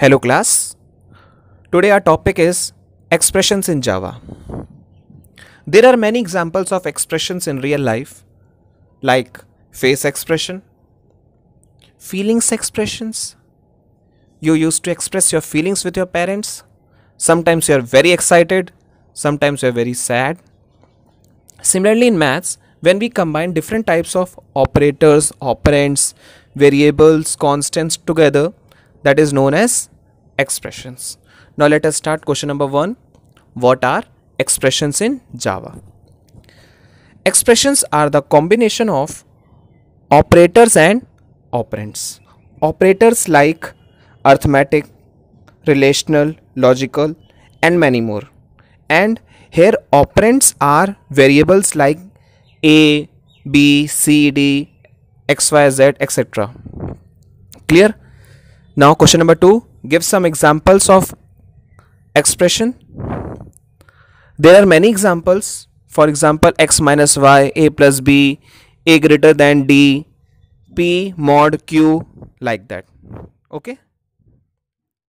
Hello class. Today our topic is expressions in Java. There are many examples of expressions in real life like face expression, feelings expressions. You used to express your feelings with your parents. Sometimes you are very excited, sometimes you are very sad. Similarly in maths, when we combine different types of operators, operands, variables, constants together, that is known as expressions. Now let us start question number 1. What are expressions in Java? Expressions are the combination of operators and operands. Operators like arithmetic, relational, logical and many more. And here operands are variables like A, B, C, D, X, Y, Z etc. Clear? Now question number 2 give some examples of expression. There are many examples for example x minus y a plus b a greater than d p mod q like that okay